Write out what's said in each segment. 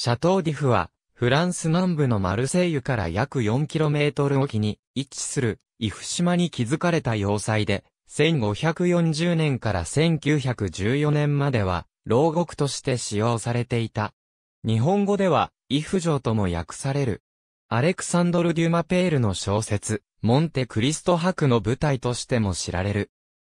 シャトーディフは、フランス南部のマルセイユから約 4km 沖に位置する、イフ島に築かれた要塞で、1540年から1914年までは、牢獄として使用されていた。日本語では、イフ城とも訳される。アレクサンドル・デュマペールの小説、モンテ・クリスト博の舞台としても知られる。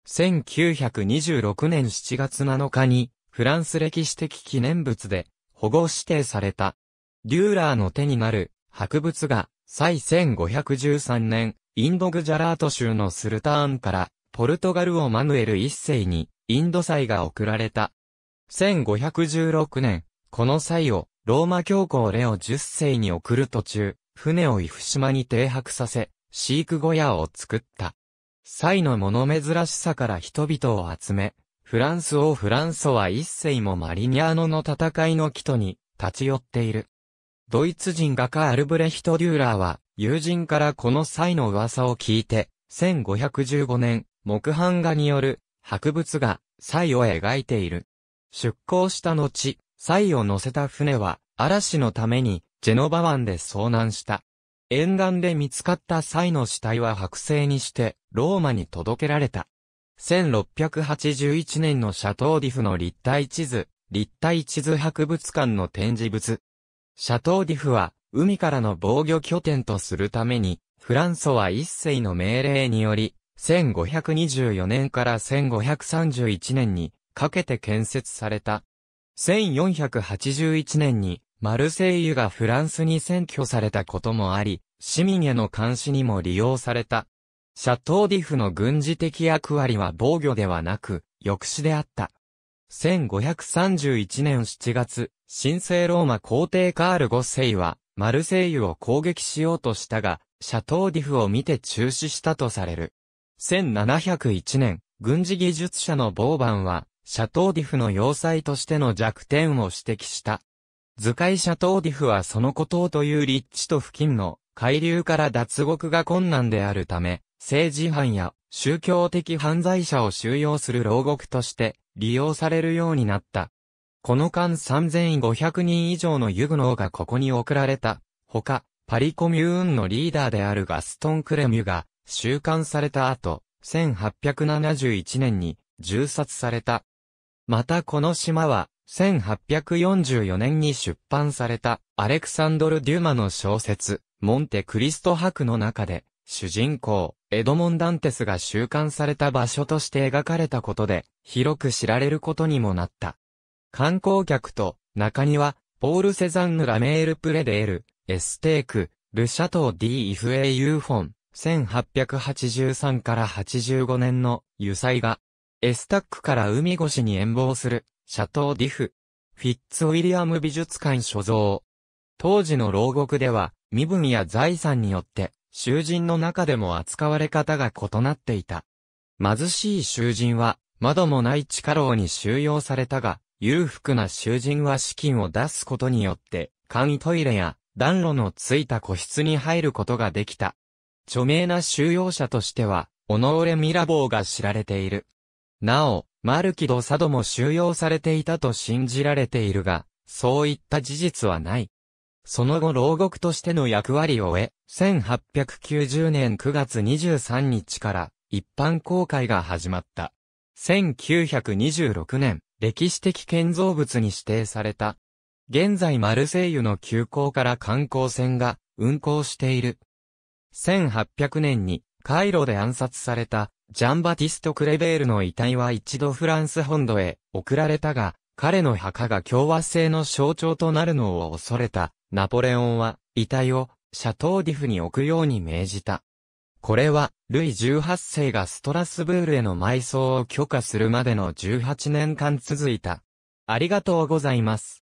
1926年7月7日に、フランス歴史的記念物で、保護指定された。デューラーの手になる博物が、再1513年、インドグジャラート州のスルターンから、ポルトガルをマヌエル一世に、インド祭が贈られた。1516年、この祭を、ローマ教皇レオ10世に送る途中、船をイフ島に停泊させ、飼育小屋を作った。祭の物珍しさから人々を集め、フランス王フランソワ一世もマリニャーノの戦いの基礎に立ち寄っている。ドイツ人画家アルブレヒト・デューラーは、友人からこの際の噂を聞いて、1515年、木版画による博物画、祭を描いている。出港した後、祭を乗せた船は、嵐のために、ジェノバ湾で遭難した。沿岸で見つかった際の死体は剥製にして、ローマに届けられた。1681年のシャトーディフの立体地図、立体地図博物館の展示物。シャトーディフは、海からの防御拠点とするために、フランソは一世の命令により、1524年から1531年にかけて建設された。1481年にマルセイユがフランスに占拠されたこともあり、市民への監視にも利用された。シャトーディフの軍事的役割は防御ではなく、抑止であった。1531年7月、神聖ローマ皇帝カール5世は、マルセイユを攻撃しようとしたが、シャトーディフを見て中止したとされる。1701年、軍事技術者のボーバンは、シャトーディフの要塞としての弱点を指摘した。図解シャトーディフはその孤島という立地と付近の海流から脱獄が困難であるため、政治犯や宗教的犯罪者を収容する牢獄として利用されるようになった。この間3500人以上のユグノーがここに送られた。ほか、パリコミューンのリーダーであるガストン・クレミュが収監された後、1871年に銃殺された。またこの島は、1844年に出版されたアレクサンドル・デュマの小説、モンテ・クリスト博の中で、主人公、エドモン・ダンテスが収監された場所として描かれたことで、広く知られることにもなった。観光客と、中庭、ポール・セザンヌ・ラメール・プレデール、エステーク、ルシャトー・ディ・イフエ・ユーフォン、1883から85年の油彩画。エスタックから海越しに遠望する、シャトー・ディフ。フィッツ・ウィリアム美術館所蔵。当時の牢獄では、身分や財産によって囚人の中でも扱われ方が異なっていた。貧しい囚人は、窓もない地下牢に収容されたが、裕福な囚人は資金を出すことによって、簡易トイレや暖炉のついた個室に入ることができた。著名な収容者としては、オノーレ・ミラボーが知られている。なお、マルキド・サドも収容されていたと信じられているが、そういった事実はない。その後牢獄としての役割を終え、1890年9月23日から一般公開が始まった。1926年、歴史的建造物に指定された。現在マルセイユの急行から観光船が運行している。1800年にカイロで暗殺されたジャンバティスト・クレベールの遺体は一度フランス本土へ送られたが、彼の墓が共和制の象徴となるのを恐れたナポレオンは遺体をシャトーディフに置くように命じた。これは、ルイ18世がストラスブールへの埋葬を許可するまでの18年間続いた。ありがとうございます。